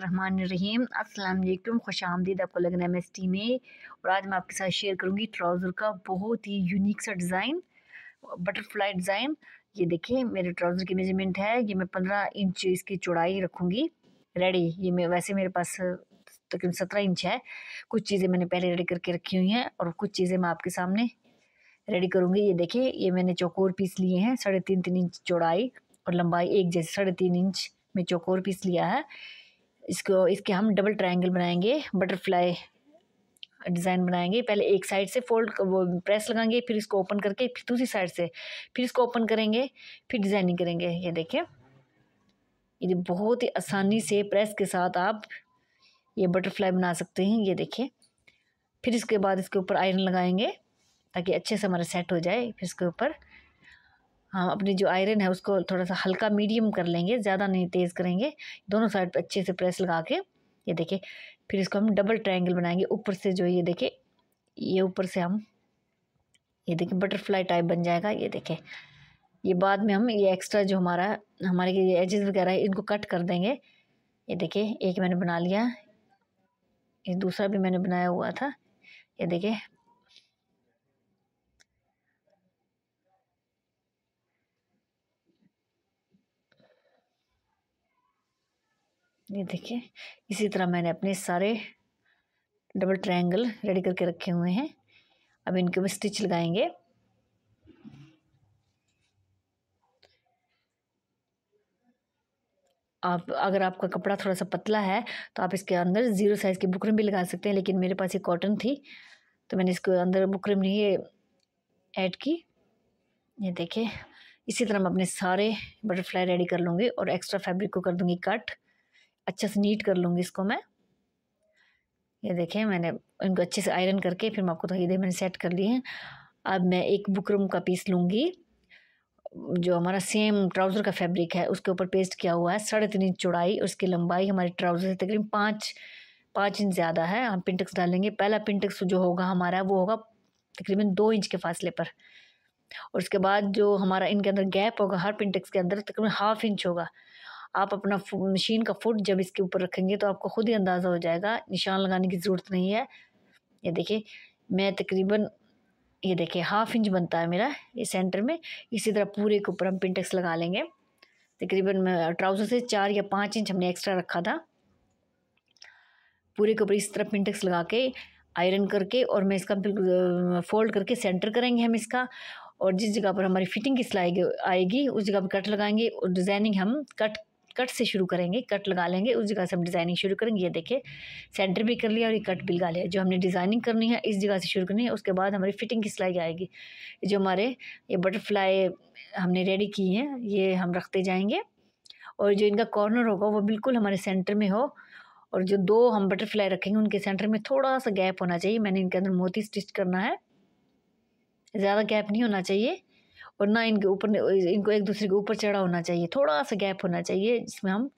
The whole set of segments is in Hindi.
अस्सलाम खुश आमदीद आपको लगना है एस टी में और आज मैं आपके साथ शेयर करूँगी ट्राउज़र का बहुत ही यूनिक सा डिज़ाइन बटरफ्लाई डिज़ाइन ये देखिए मेरे ट्राउज़र की मेजरमेंट है ये मैं पंद्रह इंच इसकी चौड़ाई रखूँगी रेडी ये मैं वैसे मेरे पास तकरीबन तो सत्रह इंच है कुछ चीज़ें मैंने पहले रेडी करके रखी हुई हैं और कुछ चीज़ें मैं आपके सामने रेडी करूँगी ये देखिए ये मैंने चौकोर पीस लिए हैं साढ़े तीन तीन इंच चौड़ाई और लंबाई एक जैसे साढ़े तीन इंच में चौकोर पीस लिया है इसको इसके हम डबल ट्रायंगल बनाएंगे बटरफ्लाई डिज़ाइन बनाएंगे पहले एक साइड से फोल्ड वो प्रेस लगाएंगे फिर इसको ओपन करके फिर दूसरी साइड से फिर इसको ओपन करेंगे फिर डिज़ाइनिंग करेंगे ये देखिए ये बहुत ही आसानी से प्रेस के साथ आप ये बटरफ्लाई बना सकते हैं ये देखिए फिर इसके बाद इसके ऊपर आयरन लगाएंगे ताकि अच्छे से हमारा सेट हो जाए फिर इसके ऊपर हम हाँ, अपनी जो आयरन है उसको थोड़ा सा हल्का मीडियम कर लेंगे ज़्यादा नहीं तेज़ करेंगे दोनों साइड पर अच्छे से प्रेस लगा के ये देखें फिर इसको हम डबल ट्रायंगल बनाएंगे ऊपर से जो ये देखें ये ऊपर से हम ये देखें बटरफ्लाई टाइप बन जाएगा ये देखें ये बाद में हम ये एक्स्ट्रा जो हमारा हमारे ये एजेस वगैरह है इनको कट कर देंगे ये देखिए एक मैंने बना लिया ये दूसरा भी मैंने बनाया हुआ था ये देखिए ये देखिए इसी तरह मैंने अपने सारे डबल ट्रायंगल रेडी करके रखे हुए हैं अब इनके में स्टिच लगाएंगे आप अगर आपका कपड़ा थोड़ा सा पतला है तो आप इसके अंदर ज़ीरो साइज़ की बुकरम भी लगा सकते हैं लेकिन मेरे पास ये कॉटन थी तो मैंने इसके अंदर बुकरम नहीं ऐड की ये देखिए इसी तरह मैं अपने सारे बटरफ्लाई रेडी कर लूँगी और एक्स्ट्रा फैब्रिक को कर दूँगी कट अच्छे से नीट कर लूँगी इसको मैं ये देखें मैंने इनको अच्छे से आयरन करके फिर मैं आपको तो ये मैंने सेट कर लिए हैं अब मैं एक बुकरम का पीस लूँगी जो हमारा सेम ट्राउज़र का फैब्रिक है उसके ऊपर पेस्ट किया हुआ है साढ़े तीन इंच चौड़ाई उसकी लंबाई हमारे ट्राउज़र से तकरीबन पाँच पाँच इंच ज़्यादा है हम पिंटक्स डालेंगे पहला पिंटक्स जो होगा हमारा वो होगा तकरीबन दो इंच के फासले पर और उसके बाद जो हमारा इनके अंदर गैप होगा हर पिंटक्स के अंदर तकरीबन हाफ इंच होगा आप अपना मशीन का फुट जब इसके ऊपर रखेंगे तो आपको ख़ुद ही अंदाज़ा हो जाएगा निशान लगाने की ज़रूरत नहीं है ये देखिए मैं तकरीबन ये देखिए हाफ इंच बनता है मेरा ये सेंटर में इसी तरह पूरे के ऊपर हम पिनटेक्स लगा लेंगे तकरीबन ट्राउज़र से चार या पाँच इंच हमने एक्स्ट्रा रखा था पूरे के ऊपर इस तरह पिंटेक्स लगा के आयरन करके और मैं इसका बिल्कुल फोल्ड करके सेंटर करेंगे हम इसका और जिस जगह पर हमारी फिटिंग की सिलाई आएगी उस जगह पर कट लगाएंगे और डिज़ाइनिंग हम कट कट से शुरू करेंगे कट लगा लेंगे उस जगह से हम डिज़ाइनिंग शुरू करेंगे ये देखें सेंटर भी कर लिया और ये कट भी लगा लिया जो हमने डिज़ाइनिंग करनी है इस जगह से शुरू करनी है उसके बाद हमारी फिटिंग की सिलाई आएगी जो हमारे ये बटरफ्लाई हमने रेडी की है ये हम रखते जाएंगे और जो इनका कॉर्नर होगा वो बिल्कुल हमारे सेंटर में हो और जो दो हम बटरफ्लाई रखेंगे उनके सेंटर में थोड़ा सा गैप होना चाहिए मैंने इनके अंदर मोती स्टिच करना है ज़्यादा गैप नहीं होना चाहिए और ना इनके ऊपर इनको एक दूसरे के ऊपर चढ़ा होना चाहिए थोड़ा सा गैप होना चाहिए जिसमें हम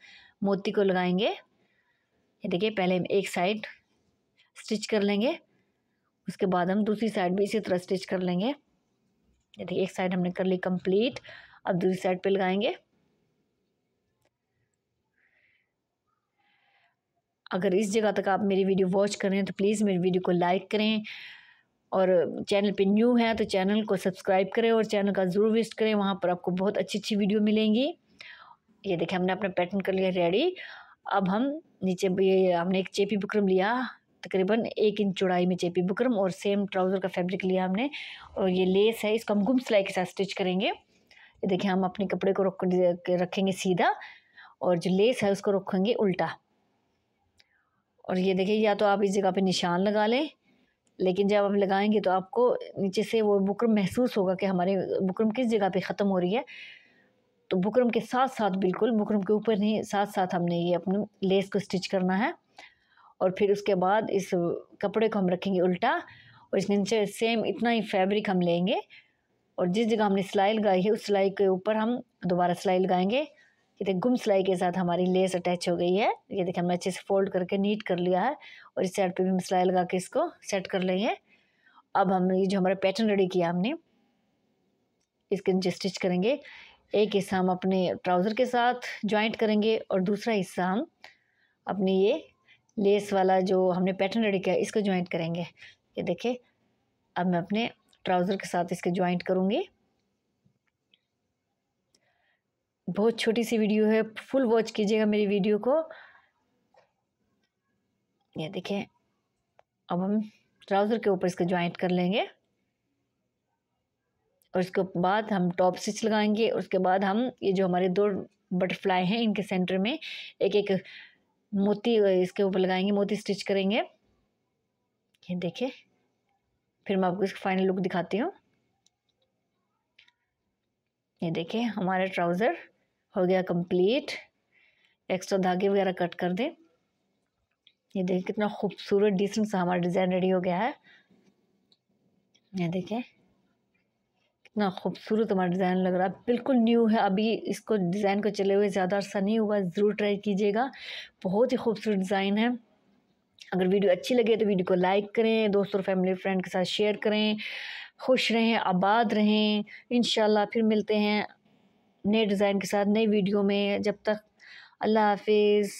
मोती को लगाएंगे ये देखिए पहले हम एक साइड स्टिच कर लेंगे उसके बाद हम दूसरी साइड भी इसी तरह स्टिच कर लेंगे ये देखिए एक साइड हमने कर ली कंप्लीट अब दूसरी साइड पे लगाएंगे अगर इस जगह तक आप मेरी वीडियो वॉच कर रहे हैं तो प्लीज़ मेरी वीडियो को लाइक करें और चैनल पे न्यू है तो चैनल को सब्सक्राइब करें और चैनल का ज़रूर विजिट करें वहाँ पर आपको बहुत अच्छी अच्छी वीडियो मिलेंगी ये देखें हमने अपना पैटर्न कर लिया रेडी अब हम नीचे ये हमने एक चेपी बुकरम लिया तकरीबन एक इंच चौड़ाई में चेपी बुकरम और सेम ट्राउज़र का फैब्रिक लिया हमने और ये लेस है इसको हम गुम सिलाई के साथ स्टिच करेंगे ये देखें हम अपने कपड़े को रख रखेंगे सीधा और जो लेस है उसको रखेंगे उल्टा और ये देखिए या तो आप इस जगह पे निशान लगा लें लेकिन जब हम लगाएंगे तो आपको नीचे से वो बुकरम महसूस होगा कि हमारे बुकरम किस जगह पे ख़त्म हो रही है तो बुकरम के साथ साथ बिल्कुल बुकरम के ऊपर नहीं साथ साथ हमने ये अपने लेस को स्टिच करना है और फिर उसके बाद इस कपड़े को हम रखेंगे उल्टा और इसके नीचे सेम इतना ही फैब्रिक हम लेंगे और जिस जगह हमने सिलाई लगाई है उस सिलाई के ऊपर हम दोबारा सिलाई लगाएंगे ये देख गुम सिलाई के साथ हमारी लेस अटैच हो गई है ये देखिए हमने अच्छे से फोल्ड करके नीट कर लिया है और इस साइड पे भी हम सिलाई लगा के इसको सेट कर लेंगे अब हम ये जो हमारा पैटर्न रेडी किया हमने इसके नीचे स्टिच करेंगे एक हिस्सा हम अपने ट्राउज़र के साथ जॉइंट करेंगे और दूसरा हिस्सा हम अपने ये लेस वाला जो हमने पैटर्न रेडी किया इसको जॉइंट करेंगे ये देखिए अब मैं अपने ट्राउज़र के साथ इसके जॉइंट करूँगी बहुत छोटी सी वीडियो है फुल वॉच कीजिएगा मेरी वीडियो को ये देखें अब हम ट्राउज़र के ऊपर इसको ज्वाइंट कर लेंगे और उसके बाद हम टॉप स्टिच लगाएंगे उसके बाद हम ये जो हमारे दो बटरफ्लाई हैं इनके सेंटर में एक एक मोती इसके ऊपर लगाएंगे मोती स्टिच करेंगे ये देखें फिर मैं आपको इसका फाइनल लुक दिखाती हूँ ये देखें हमारे ट्राउज़र हो गया कंप्लीट एक्स्ट्रा धागे वगैरह कट कर दें ये देखिए कितना खूबसूरत डिसेंट सा हमारा डिज़ाइन रेडी हो गया है ये देखें कितना खूबसूरत हमारा डिज़ाइन लग रहा है बिल्कुल न्यू है अभी इसको डिज़ाइन को चले हुए ज़्यादा अर्सा नहीं हुआ ज़रूर ट्राई कीजिएगा बहुत ही खूबसूरत डिज़ाइन है अगर वीडियो अच्छी लगे तो वीडियो को लाइक करें दोस्तों फैमिली फ्रेंड के साथ शेयर करें खुश रहें आबाद रहें इन फिर मिलते हैं नए डिज़ाइन के साथ नई वीडियो में जब तक अल्लाह हाफिज़